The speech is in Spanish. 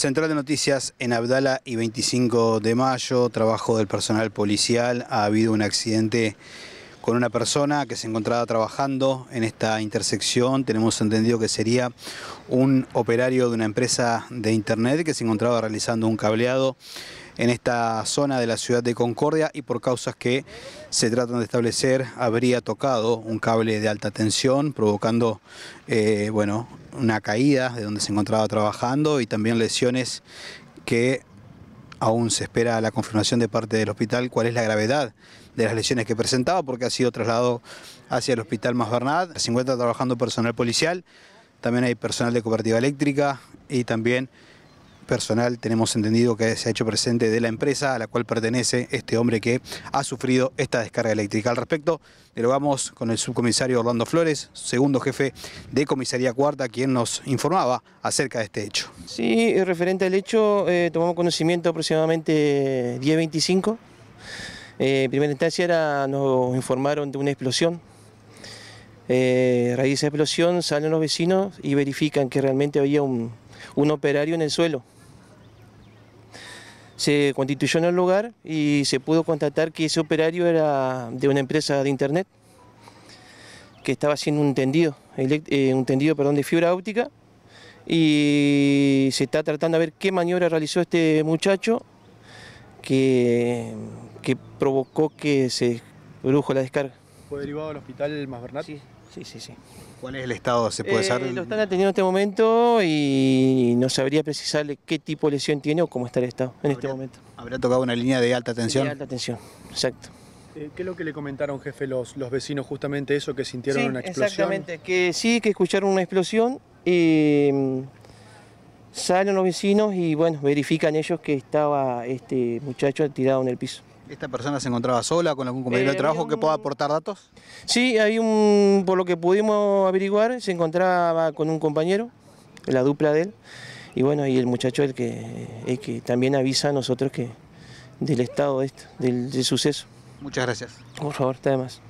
Central de Noticias en Abdala y 25 de mayo, trabajo del personal policial. Ha habido un accidente con una persona que se encontraba trabajando en esta intersección. Tenemos entendido que sería un operario de una empresa de internet que se encontraba realizando un cableado en esta zona de la ciudad de Concordia y por causas que se tratan de establecer habría tocado un cable de alta tensión provocando eh, bueno, una caída de donde se encontraba trabajando y también lesiones que aún se espera la confirmación de parte del hospital cuál es la gravedad de las lesiones que presentaba porque ha sido trasladado hacia el hospital Más Bernat. Se encuentra trabajando personal policial, también hay personal de cooperativa eléctrica y también personal tenemos entendido que se ha hecho presente de la empresa a la cual pertenece este hombre que ha sufrido esta descarga eléctrica. Al respecto, dialogamos con el subcomisario Orlando Flores, segundo jefe de Comisaría Cuarta, quien nos informaba acerca de este hecho. Sí, referente al hecho, eh, tomamos conocimiento aproximadamente 10.25. Eh, en primera instancia nos informaron de una explosión A eh, raíz de explosión, salen los vecinos y verifican que realmente había un operario en el suelo se constituyó en el lugar y se pudo constatar que ese operario era de una empresa de internet que estaba haciendo un tendido, eh, un tendido perdón, de fibra óptica y se está tratando de ver qué maniobra realizó este muchacho que, que provocó que se produjo la descarga. ¿Fue derivado al hospital Más Bernat? Sí, sí, sí. ¿Cuál es el estado? ¿Se puede eh, saber? Lo están atendiendo en este momento y no sabría precisarle qué tipo de lesión tiene o cómo está el estado en este momento. ¿Habrá tocado una línea de alta tensión? De alta tensión, exacto. Eh, ¿Qué es lo que le comentaron, jefe, los, los vecinos? Justamente eso, que sintieron una explosión. exactamente. Que sí, que escucharon una explosión. Mm, salen los vecinos y, bueno, verifican ellos que estaba este muchacho tirado en el piso. ¿Esta persona se encontraba sola con algún compañero de eh, trabajo que pueda aportar datos? Sí, hay un, por lo que pudimos averiguar, se encontraba con un compañero, la dupla de él, y bueno, y el muchacho el que, el que también avisa a nosotros que del estado de esto, del, suceso. Muchas gracias. Por favor, está de más.